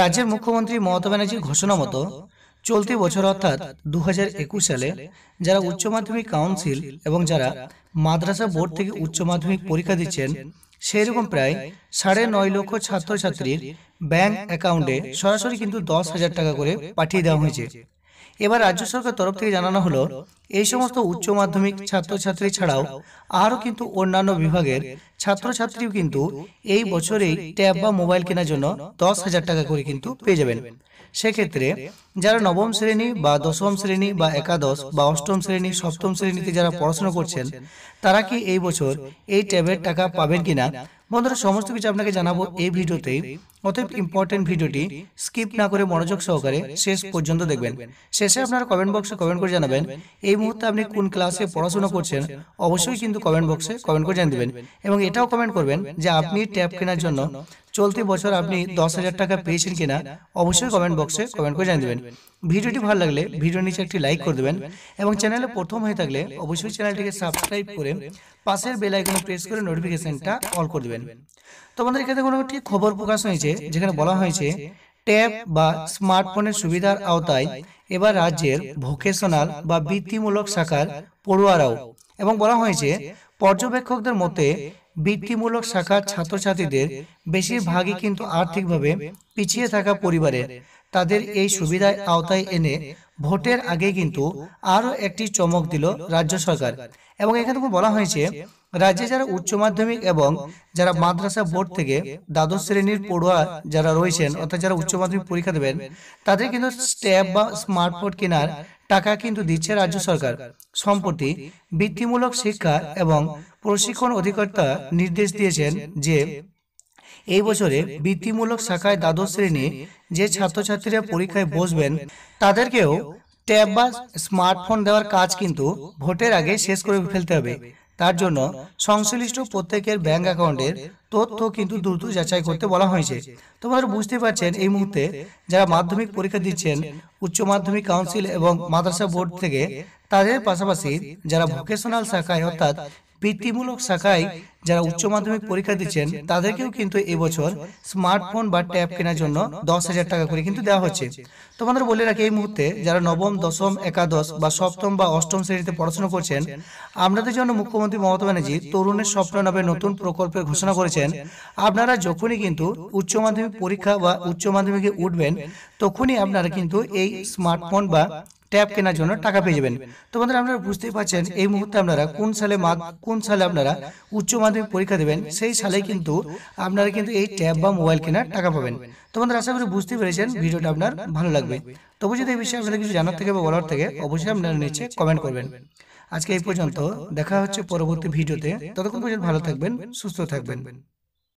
রাজ্যের মুখ্যমন্ত্রী মমতা ব্যানার্জির ঘোষণা মতো চলতি বছর অর্থাৎ দু সালে যারা উচ্চ মাধ্যমিক কাউন্সিল এবং যারা মাদ্রাসা বোর্ড থেকে উচ্চ মাধ্যমিক পরীক্ষা দিচ্ছেন সেই রকম প্রায় সাড়ে নয় লক্ষ ছাত্রছাত্রীর ব্যাংক অ্যাকাউন্টে সরাসরি কিন্তু দশ হাজার টাকা করে পাঠিয়ে দেওয়া হয়েছে এবার রাজ্য সরকার তরফ থেকে জানানো হলো এই সমস্ত উচ্চ মাধ্যমিক ছাত্রছাত্রী ছাড়াও আরও কিন্তু অন্যান্য বিভাগের ছাত্রছাত্রীও কিন্তু এই বছরেই ট্যাব বা মোবাইল কেনার জন্য দশ হাজার টাকা করে কিন্তু পেয়ে যাবেন সেক্ষেত্রে যারা নবম শ্রেণী বা দশম শ্রেণী বা একাদশ বা অষ্টম শ্রেণী সপ্তম শ্রেণীতে যারা পড়াশোনা করছেন তারা কি এই বছর এই ট্যাবের টাকা পাবেন কিনা বন্ধুরা সমস্ত কিছু আপনাকে জানাবো এই ভিডিওতে অতএব ইম্পর্টেন্ট ভিডিওটি স্কিপ না করে মনোযোগ সহকারে শেষ পর্যন্ত দেখবেন শেষে আপনারা কমেন্ট বক্সে কমেন্ট করে জানাবেন এই মুহূর্তে আপনি কোন ক্লাসে পড়াশোনা করছেন অবশ্যই কিন্তু কমেন্ট বক্সে কমেন্ট করে জানিয়ে দেবেন এবং এটাও কমেন্ট করবেন যে আপনি ট্যাব কেনার জন্য চলতি বছর আপনি দশ হাজার টাকা পেয়েছেন কিনা অবশ্যই কমেন্ট বক্সে কমেন্ট করে জানিয়ে দেবেন ভিডিওটি ভালো লাগলে ভিডিওর নিচে একটি লাইক করে দেবেন এবং চ্যানেলে প্রথম হয়ে থাকলে অবশ্যই চ্যানেলটিকে সাবস্ক্রাইব করে পাশের বেল আইকনে প্রেস করে নোটিফিকেশনটা অল করে দেবেন তোমাদের এখানে কোনো একটি খবর প্রকাশ হয়েছে যেখানে বলা হয়েছে ট্যাব বা স্মার্টফোনের সুবিধার আওতায় এবার রাজ্যের ভোকেশনাল বা বৃত্তিমূলক শাখার পড়ুয়ারাও এবং বলা হয়েছে পর্যবেক্ষকদের মতে বৃত্তিমূলক শাখার ছাত্রছাত্রীদের বেশিরভাগই কিন্তু আর্থিকভাবে পিছিয়ে থাকা পরিবারে তাদের এই সুবিধায় আওতায় এনে ভোটের আগে কিন্তু আরও একটি চমক দিল রাজ্য সরকার এবং এখানে বলা হয়েছে রাজ্যে যারা উচ্চ মাধ্যমিক এবং যারা মাদ্রাসা বোর্ড থেকে দ্বাদশ শ্রেণীর পড়ুয়া যারা রয়েছেন অর্থাৎ যারা উচ্চ মাধ্যমিক পরীক্ষা দেবেন তাদের কিন্তু স্ট্যাব বা স্মার্টফোন কেনার টাকা কিন্তু দিচ্ছে রাজ্য সরকার সম্প্রতি বৃত্তিমূলক শিক্ষা এবং প্রশিক্ষণ অধিকর্তা নির্দেশ দিয়েছেন যে এই বছরে বৃত্তিমূলক শাখায় দ্বাদশ শ্রেণী যে ছাত্রছাত্রীরা পরীক্ষায় বসবেন তাদেরকেও ট্যাব বা স্মার্টফোন দেওয়ার কাজ কিন্তু ভোটের আগে শেষ করে ফেলতে হবে তার জন্য সংশ্লিষ্ট প্রত্যেকের ব্যাংক অ্যাকাউন্টের তথ্য কিন্তু দ্রুত যাচাই করতে বলা হয়েছে তোমরা বুঝতে পারছেন এই মুহূর্তে যারা মাধ্যমিক পরীক্ষা দিচ্ছেন উচ্চ মাধ্যমিক কাউন্সিল এবং মাদ্রাসা বোর্ড থেকে তাদের পাশাপাশি যারা ভোকেশনাল শাখায় অর্থাৎ বৃত্তিমূলক শাখায় যারা উচ্চ মাধ্যমিক পরীক্ষা দিচ্ছেন তাদেরকেও কিন্তু এবছর স্মার্টফোন বা ট্যাব কেনার জন্য দশ হাজার টাকা করে কিন্তু দেওয়া হচ্ছে তোমাদের বলে রাখি এই মুহূর্তে যারা নবম দশম একাদশ বা সপ্তম বা অষ্টম শ্রেণীতে পড়াশোনা করছেন আপনাদের জন্য মুখ্যমন্ত্রী মমতা ব্যানার্জি তরুণের স্বপ্ন নামে নতুন প্রকল্পের ঘোষণা করেছেন আপনারা যখনই কিন্তু উচ্চ মাধ্যমিক পরীক্ষা বা উচ্চ মাধ্যমিকে উঠবেন তখনই আপনারা কিন্তু এই স্মার্টফোন বা ট্যাব কেনার জন্য টাকা পেয়ে যাবেন তো বন্ধুরা আপনারা বুঝতেই পারছেন এই মুহূর্তে আপনারা কোন সালে মা কোন সালে আপনারা উচ্চ মাধ্যমিক পরীক্ষা দেবেন সেই সালে কিন্তু আপনারা কিন্তু এই ট্যাব বা মোবাইল কেনার টাকা পাবেন তো বন্ধুরা আশা করি বুঝতে পেরেছেন ভিডিওটা আপনার ভালো লাগবে তবু যদি এই বিষয়ে আপনারা কিছু জানার থেকে বা বলার থেকে অবশ্যই আপনারা নিচে কমেন্ট করবেন আজকে এই পর্যন্ত দেখা হচ্ছে পরবর্তী ভিডিওতে ততক্ষণ পর্যন্ত ভালো থাকবেন সুস্থ থাকবেন